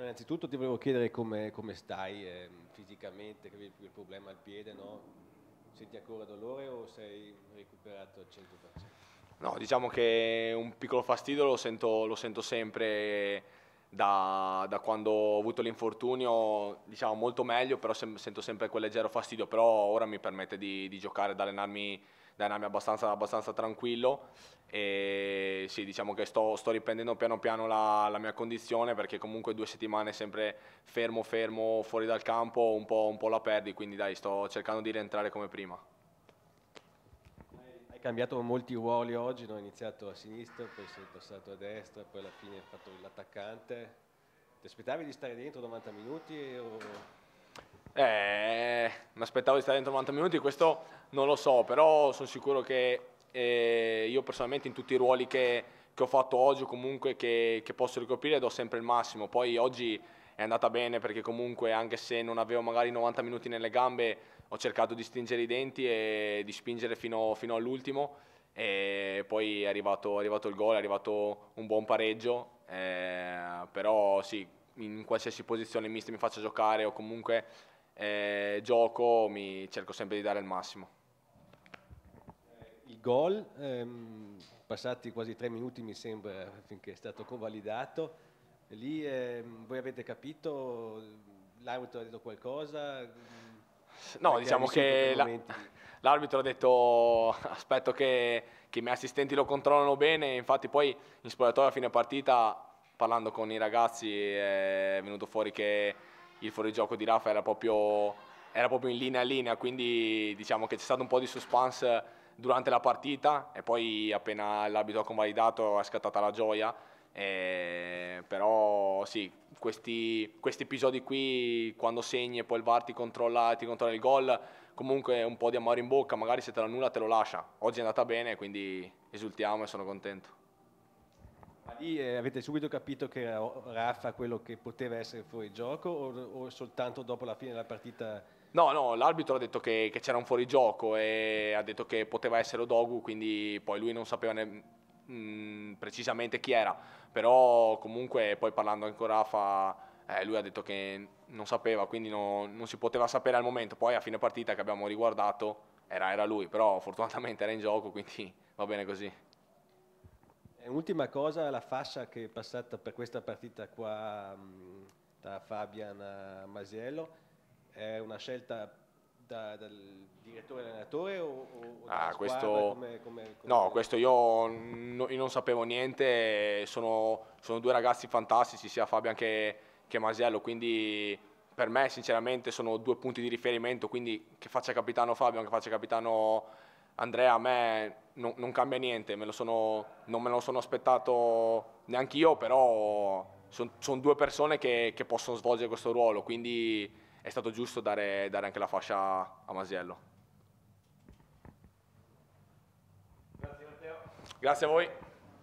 No, innanzitutto ti volevo chiedere come, come stai eh, fisicamente, che avevi il problema al piede, no? Senti ancora dolore o sei recuperato al 100%? No, diciamo che un piccolo fastidio lo sento, lo sento sempre da, da, quando ho avuto l'infortunio, diciamo molto meglio, però sem sento sempre quel leggero fastidio, però ora mi permette di, di giocare, di allenarmi Dynami abbastanza, abbastanza tranquillo e sì, diciamo che sto, sto riprendendo piano piano la, la, mia condizione perché comunque due settimane sempre fermo, fermo, fuori dal campo, un po', un po la perdi, quindi dai, sto cercando di rientrare come prima Hai cambiato molti ruoli oggi, no? hai iniziato a sinistra, poi sei passato a destra, poi alla fine hai fatto l'attaccante. Ti aspettavi di stare dentro 90 minuti? O... Eh, mi aspettavo di stare dentro 90 minuti, questo non lo so, però sono sicuro che eh, io personalmente in tutti i ruoli che, che ho fatto oggi o comunque che, che, posso ricoprire do sempre il massimo. Poi oggi è andata bene perché comunque anche se non avevo magari 90 minuti nelle gambe ho cercato di stringere i denti e di spingere fino, fino all'ultimo e poi è arrivato, è arrivato, il gol, è arrivato un buon pareggio, eh, però sì, in qualsiasi posizione mista mi faccia giocare o comunque eh, gioco mi cerco sempre di dare il massimo. Il gol, ehm, passati quasi tre minuti mi sembra finché è stato convalidato, lì ehm, voi avete capito, l'arbitro ha detto qualcosa? No, diciamo che la, l'arbitro ha detto aspetto che, che i miei assistenti lo controllano bene, infatti poi in spogliatoio a fine partita parlando con i ragazzi è venuto fuori che il fuorigioco di Rafa era proprio, era proprio in linea a linea, quindi diciamo che c'è stato un po' di suspense durante la partita e poi appena l'abito ha convalidato è scattata la gioia. Eh, però sì, questi, questi, episodi qui quando segni e poi il VAR ti controlla, ti controlla il gol, comunque un po' di amaro in bocca, magari se te lo nulla te lo lascia. Oggi è andata bene, quindi esultiamo e sono contento. Ma lì eh, avete subito capito che era Raffa quello che poteva essere fuori gioco o, o soltanto dopo la fine della partita? No, no, l'arbitro ha detto che, che c'era un fuorigioco e ha detto che poteva essere Odogu, quindi poi lui non sapeva ne, mh, mm, precisamente chi era, però comunque poi parlando anche con Raffa eh, lui ha detto che non sapeva, quindi no, non si poteva sapere al momento, poi a fine partita che abbiamo riguardato era, era lui, però fortunatamente era in gioco, quindi va bene così. Un'ultima cosa, la fascia che è passata per questa partita qua mh, mm, da Fabian a eh, Masiello, è una scelta da, dal direttore allenatore o, o ah, questo, come, come, come no, questo io, no, io, non sapevo niente, sono, sono, due ragazzi fantastici, sia Fabian che, che Masiello, quindi per me sinceramente sono due punti di riferimento, quindi che faccia capitano Fabian, che faccia capitano Andrea a me non, non cambia niente, me sono, non me lo sono aspettato neanche io, però sono son due persone che, che, possono svolgere questo ruolo, quindi è stato giusto dare, dare anche la fascia a Masiello. Grazie Matteo. Grazie a voi.